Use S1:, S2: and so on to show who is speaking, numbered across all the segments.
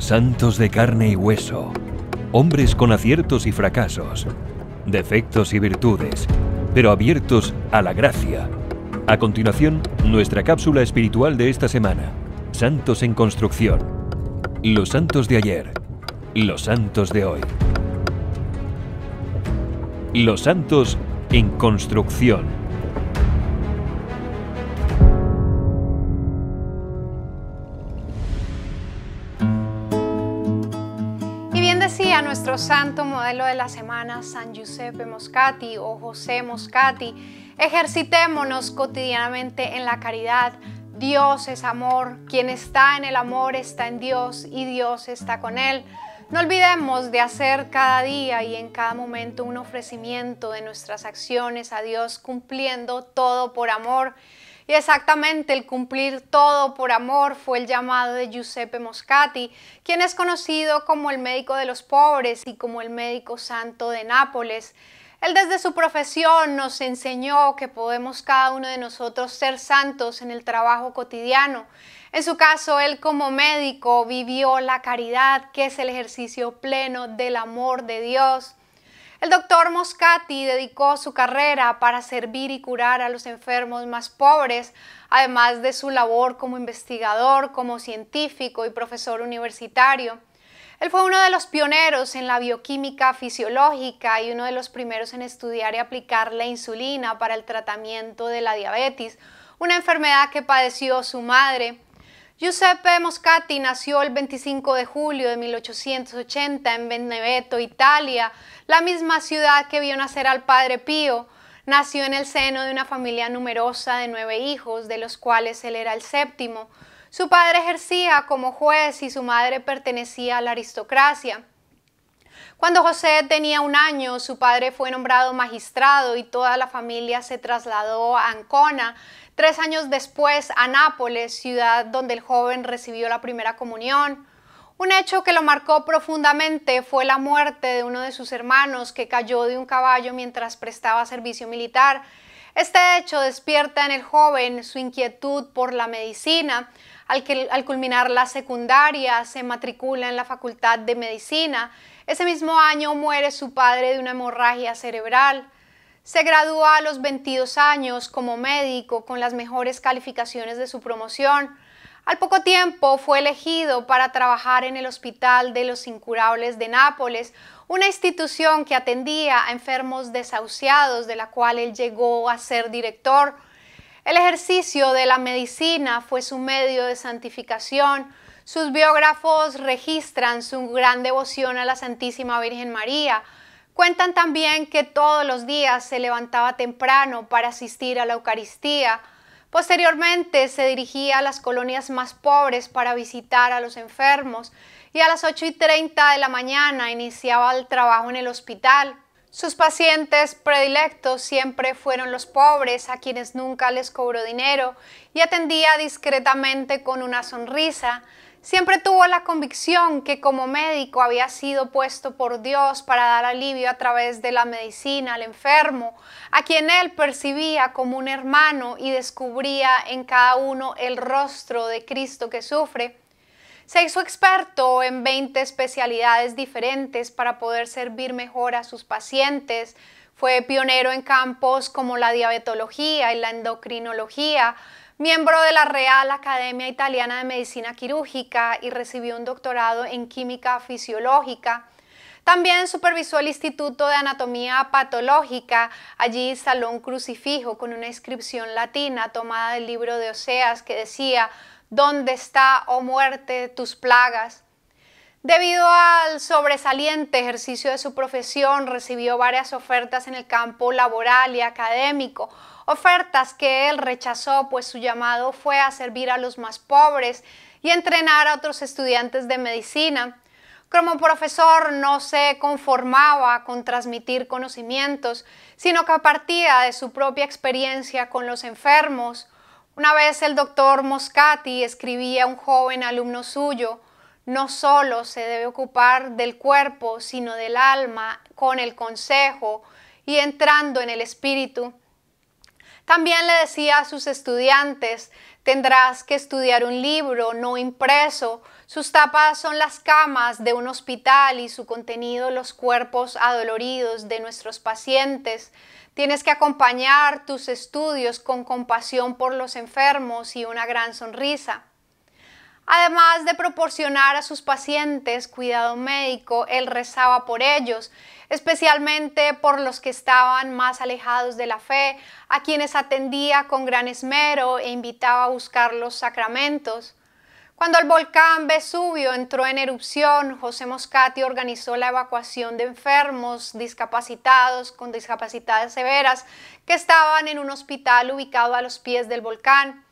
S1: santos de carne y hueso, hombres con aciertos y fracasos, defectos y virtudes, pero abiertos a la gracia. A continuación, nuestra cápsula espiritual de esta semana, Santos en Construcción. Los santos de ayer, los santos de hoy. Los santos en construcción. santo modelo de la semana, San Giuseppe Moscati o José Moscati, ejercitémonos cotidianamente en la caridad. Dios es amor, quien está en el amor está en Dios y Dios está con él. No olvidemos de hacer cada día y en cada momento un ofrecimiento de nuestras acciones a Dios, cumpliendo todo por amor. Y exactamente el cumplir todo por amor fue el llamado de Giuseppe Moscati, quien es conocido como el médico de los pobres y como el médico santo de Nápoles. Él desde su profesión nos enseñó que podemos cada uno de nosotros ser santos en el trabajo cotidiano. En su caso, él como médico vivió la caridad, que es el ejercicio pleno del amor de Dios. El doctor Moscati dedicó su carrera para servir y curar a los enfermos más pobres, además de su labor como investigador, como científico y profesor universitario. Él fue uno de los pioneros en la bioquímica fisiológica y uno de los primeros en estudiar y aplicar la insulina para el tratamiento de la diabetes, una enfermedad que padeció su madre. Giuseppe Moscati nació el 25 de julio de 1880 en Benevento, Italia, la misma ciudad que vio nacer al padre Pío. Nació en el seno de una familia numerosa de nueve hijos, de los cuales él era el séptimo. Su padre ejercía como juez y su madre pertenecía a la aristocracia. Cuando José tenía un año, su padre fue nombrado magistrado y toda la familia se trasladó a Ancona, tres años después a Nápoles, ciudad donde el joven recibió la primera comunión. Un hecho que lo marcó profundamente fue la muerte de uno de sus hermanos que cayó de un caballo mientras prestaba servicio militar. Este hecho despierta en el joven su inquietud por la medicina. Al, culminar la secundaria se matricula en la Facultad de Medicina. Ese mismo año muere su padre de una hemorragia cerebral. Se gradúa a los 22 años como médico con las mejores calificaciones de su promoción. Al poco tiempo fue elegido para trabajar en el Hospital de los Incurables de Nápoles, una institución que atendía a enfermos desahuciados, de la cual él llegó a ser director. El ejercicio de la medicina fue su medio de santificación. Sus biógrafos registran su gran devoción a la Santísima Virgen María. Cuentan también que todos los días se levantaba temprano para asistir a la Eucaristía Posteriormente se dirigía a las colonias más pobres para visitar a los enfermos y a las 8 y 30 de la mañana iniciaba el trabajo en el hospital. Sus pacientes predilectos siempre fueron los pobres, a quienes nunca les cobró dinero y atendía discretamente con una sonrisa. Siempre tuvo la convicción que como médico había sido puesto por Dios para dar alivio a través de la medicina al enfermo, a quien él percibía como un hermano y descubría en cada uno el rostro de Cristo que sufre. Se hizo experto en 20 especialidades diferentes para poder servir mejor a sus pacientes. Fue pionero en campos como la diabetología y la endocrinología, miembro de la Real Academia Italiana de Medicina Quirúrgica y recibió un doctorado en Química Fisiológica. También supervisó el Instituto de Anatomía Patológica, allí instaló un crucifijo con una inscripción latina tomada del libro de Oseas que decía, ¿Dónde está, oh muerte, tus plagas? Debido al sobresaliente ejercicio de su profesión, recibió varias ofertas en el campo laboral y académico, ofertas que él rechazó, pues su llamado fue a servir a los más pobres y entrenar a otros estudiantes de medicina. Como profesor no se conformaba con transmitir conocimientos, sino que partía de su propia experiencia con los enfermos. Una vez el doctor Moscati escribía a un joven alumno suyo, no solo se debe ocupar del cuerpo, sino del alma, con el consejo y entrando en el espíritu. También le decía a sus estudiantes, tendrás que estudiar un libro no impreso, sus tapas son las camas de un hospital y su contenido los cuerpos adoloridos de nuestros pacientes. Tienes que acompañar tus estudios con compasión por los enfermos y una gran sonrisa. Además de proporcionar a sus pacientes cuidado médico, él rezaba por ellos, especialmente por los que estaban más alejados de la fe, a quienes atendía con gran esmero e invitaba a buscar los sacramentos. Cuando el volcán Vesubio entró en erupción, José Moscati organizó la evacuación de enfermos, discapacitados, con discapacidades severas, que estaban en un hospital ubicado a los pies del volcán.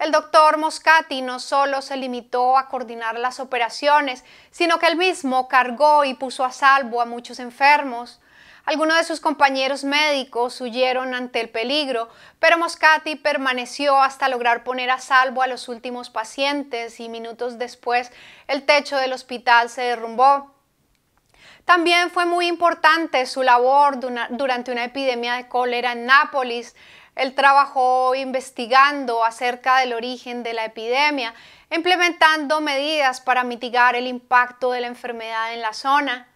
S1: El doctor Moscati no solo se limitó a coordinar las operaciones, sino que él mismo cargó y puso a salvo a muchos enfermos. Algunos de sus compañeros médicos huyeron ante el peligro, pero Moscati permaneció hasta lograr poner a salvo a los últimos pacientes y minutos después el techo del hospital se derrumbó. También fue muy importante su labor durante una epidemia de cólera en Nápoles, él trabajó investigando acerca del origen de la epidemia, implementando medidas para mitigar el impacto de la enfermedad en la zona.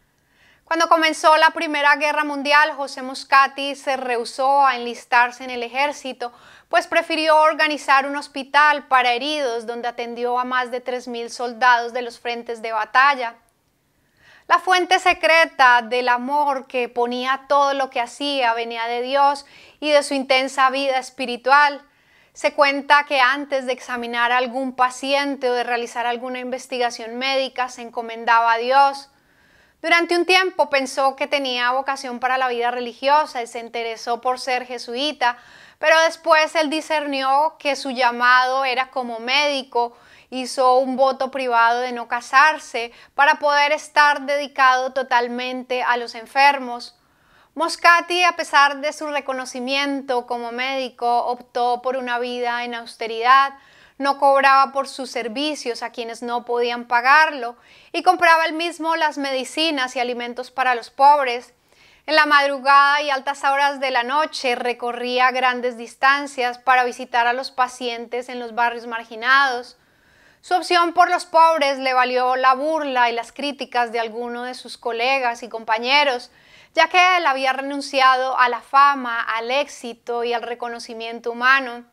S1: Cuando comenzó la Primera Guerra Mundial, José Muscati se rehusó a enlistarse en el ejército, pues prefirió organizar un hospital para heridos donde atendió a más de 3.000 soldados de los frentes de batalla. La fuente secreta del amor que ponía todo lo que hacía venía de Dios y de su intensa vida espiritual. Se cuenta que antes de examinar a algún paciente o de realizar alguna investigación médica se encomendaba a Dios. Durante un tiempo pensó que tenía vocación para la vida religiosa y se interesó por ser jesuita, pero después él discernió que su llamado era como médico hizo un voto privado de no casarse para poder estar dedicado totalmente a los enfermos. Moscati, a pesar de su reconocimiento como médico, optó por una vida en austeridad, no cobraba por sus servicios a quienes no podían pagarlo y compraba él mismo las medicinas y alimentos para los pobres. En la madrugada y altas horas de la noche recorría grandes distancias para visitar a los pacientes en los barrios marginados. Su opción por los pobres le valió la burla y las críticas de algunos de sus colegas y compañeros, ya que él había renunciado a la fama, al éxito y al reconocimiento humano.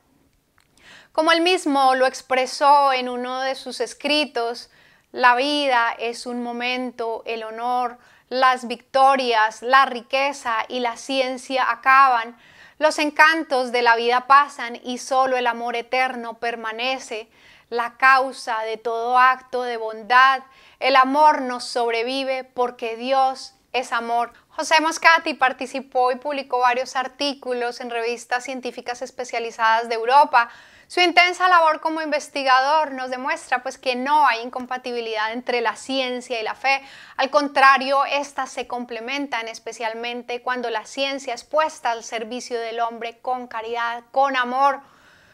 S1: Como él mismo lo expresó en uno de sus escritos, la vida es un momento, el honor, las victorias, la riqueza y la ciencia acaban, los encantos de la vida pasan y solo el amor eterno permanece la causa de todo acto de bondad. El amor nos sobrevive porque Dios es amor. José Moscati participó y publicó varios artículos en revistas científicas especializadas de Europa. Su intensa labor como investigador nos demuestra pues que no hay incompatibilidad entre la ciencia y la fe. Al contrario, éstas se complementan especialmente cuando la ciencia es puesta al servicio del hombre con caridad, con amor.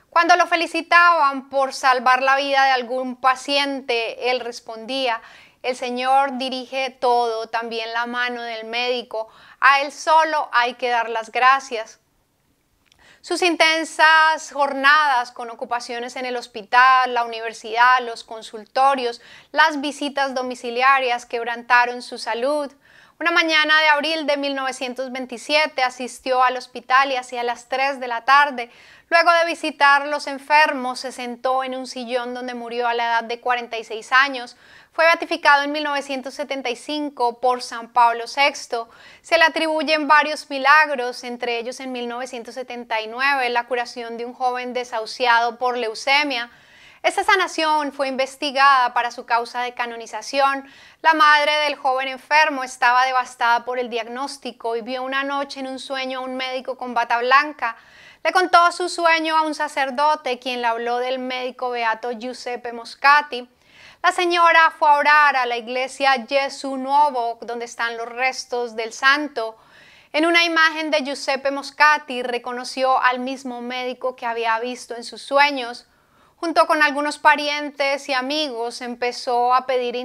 S1: Cuando lo felicitaban por salvar la vida de algún paciente, él respondía, el Señor dirige todo, también la mano del médico. A Él solo hay que dar las gracias. Sus intensas jornadas con ocupaciones en el hospital, la universidad, los consultorios, las visitas domiciliarias quebrantaron su salud. Una mañana de abril de 1927 asistió al hospital y hacia las 3 de la tarde, luego de visitar los enfermos, se sentó en un sillón donde murió a la edad de 46 años. Fue beatificado en 1975 por San Pablo VI. Se le atribuyen varios milagros, entre ellos en 1979 la curación de un joven desahuciado por leucemia, esta sanación fue investigada para su causa de canonización. La madre del joven enfermo estaba devastada por el diagnóstico y vio una noche en un sueño a un médico con bata blanca. Le contó su sueño a un sacerdote, quien le habló del médico beato Giuseppe Moscati. La señora fue a orar a la iglesia Jesu Nuovo, donde están los restos del santo. En una imagen de Giuseppe Moscati reconoció al mismo médico que había visto en sus sueños junto con algunos parientes y amigos, empezó a pedir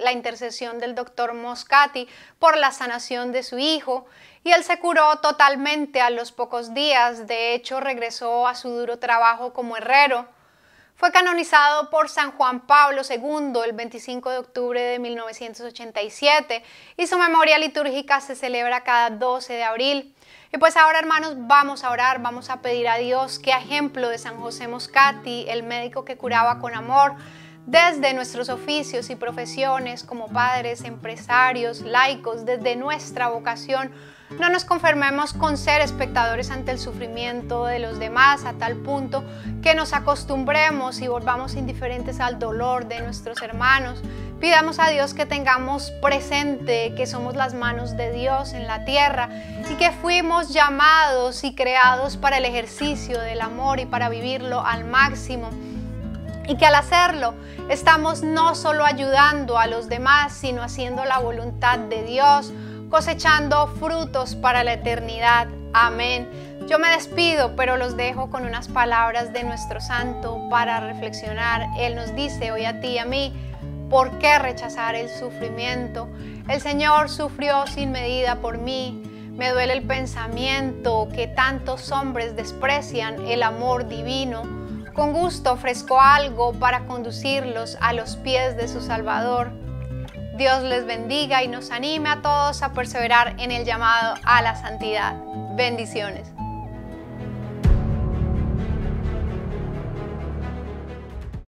S1: la intercesión del doctor Moscati por la sanación de su hijo y él se curó totalmente a los pocos días. De hecho, regresó a su duro trabajo como herrero fue canonizado por San Juan Pablo II el 25 de octubre de 1987 y su memoria litúrgica se celebra cada 12 de abril. Y pues ahora hermanos vamos a orar, vamos a pedir a Dios que ejemplo de San José Moscati, el médico que curaba con amor, desde nuestros oficios y profesiones como padres, empresarios, laicos, desde nuestra vocación, no nos conformemos con ser espectadores ante el sufrimiento de los demás a tal punto que nos acostumbremos y volvamos indiferentes al dolor de nuestros hermanos. Pidamos a Dios que tengamos presente que somos las manos de Dios en la tierra y que fuimos llamados y creados para el ejercicio del amor y para vivirlo al máximo y que al hacerlo estamos no solo ayudando a los demás, sino haciendo la voluntad de Dios, cosechando frutos para la eternidad. Amén. Yo me despido, pero los dejo con unas palabras de nuestro santo para reflexionar. Él nos dice hoy a ti y a mí, ¿por qué rechazar el sufrimiento? El Señor sufrió sin medida por mí. Me duele el pensamiento que tantos hombres desprecian el amor divino. Con gusto ofrezco algo para conducirlos a los pies de su Salvador. Dios les bendiga y nos anime a todos a perseverar en el llamado a la santidad. Bendiciones.